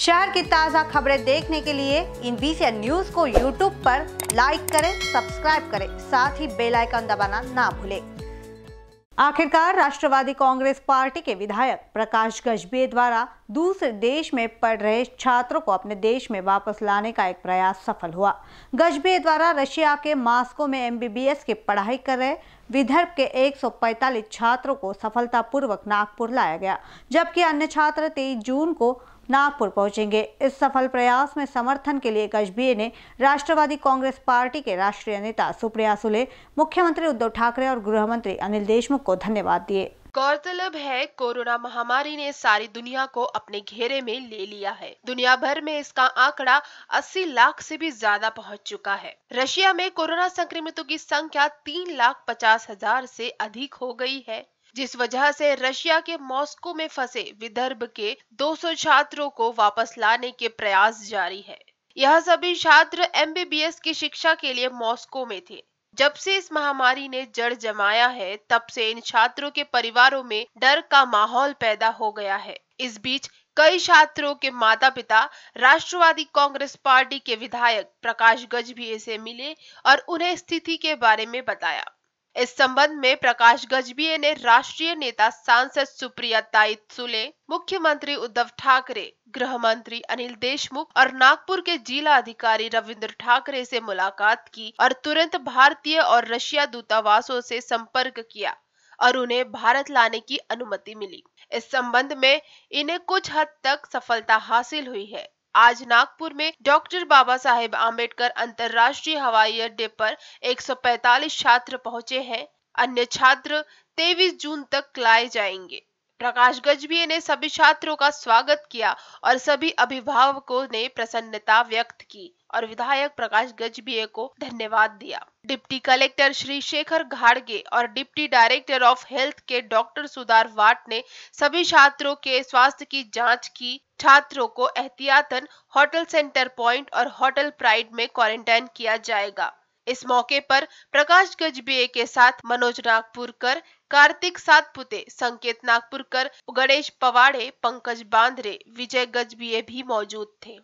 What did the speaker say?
शहर की ताज़ा खबरें देखने के लिए इन बीसी न्यूज को यूट्यूब पर लाइक करें सब्सक्राइब करें साथ ही बेल आइकन दबाना ना भूलें आखिरकार राष्ट्रवादी कांग्रेस पार्टी के विधायक प्रकाश गजबे द्वारा दूसरे देश में पढ़ रहे छात्रों को अपने देश में वापस लाने का एक प्रयास सफल हुआ गजबे द्वारा रशिया के मास्को में एमबीबीएस की पढ़ाई कर रहे विदर्भ के 145 छात्रों को सफलतापूर्वक नागपुर लाया गया जबकि अन्य छात्र तेईस जून को नागपुर पहुंचेंगे इस सफल प्रयास में समर्थन के लिए गजबीए ने राष्ट्रवादी कांग्रेस पार्टी के राष्ट्रीय नेता सुप्रिया सुले मुख्यमंत्री उद्धव ठाकरे और गृह मंत्री अनिल देशमुख को धन्यवाद दिए गौरतलब है कोरोना महामारी ने सारी दुनिया को अपने घेरे में ले लिया है दुनिया भर में इसका आंकड़ा 80 लाख से भी ज्यादा पहुंच चुका है रशिया में कोरोना संक्रमितों की संख्या तीन लाख पचास हजार से अधिक हो गई है जिस वजह से रशिया के मॉस्को में फंसे विदर्भ के 200 छात्रों को वापस लाने के प्रयास जारी है यह सभी छात्र एम की शिक्षा के लिए मॉस्को में थे जब से इस महामारी ने जड़ जमाया है तब से इन छात्रों के परिवारों में डर का माहौल पैदा हो गया है इस बीच कई छात्रों के माता पिता राष्ट्रवादी कांग्रेस पार्टी के विधायक प्रकाश गज भी इसे मिले और उन्हें स्थिति के बारे में बताया इस संबंध में प्रकाश गजबीय ने राष्ट्रीय नेता सांसद सुप्रिया ताई सुले मुख्यमंत्री उद्धव ठाकरे गृह मंत्री अनिल देशमुख और नागपुर के जिला अधिकारी रविंद्र ठाकरे से मुलाकात की और तुरंत भारतीय और रशिया दूतावासों से संपर्क किया और उन्हें भारत लाने की अनुमति मिली इस संबंध में इन्हें कुछ हद तक सफलता हासिल हुई है आज नागपुर में डॉक्टर बाबा साहेब आम्बेडकर अंतर्राष्ट्रीय हवाई अड्डे पर 145 छात्र पहुंचे हैं अन्य छात्र 23 जून तक लाए जाएंगे प्रकाश गजबी ने सभी छात्रों का स्वागत किया और सभी अभिभावकों ने प्रसन्नता व्यक्त की और विधायक प्रकाश गजबिये को धन्यवाद दिया डिप्टी कलेक्टर श्री शेखर घाड़गे और डिप्टी डायरेक्टर ऑफ हेल्थ के डॉक्टर सुधार वाट ने सभी छात्रों के स्वास्थ्य की जांच की छात्रों को एहतियातन होटल सेंटर पॉइंट और होटल प्राइड में क्वारंटाइन किया जाएगा इस मौके पर प्रकाश गजबे के साथ मनोज नागपुरकर कार्तिक सातपुते संकेत नागपुरकर गणेश पवाड़े पंकज बांद्रे विजय गजबिये भी मौजूद थे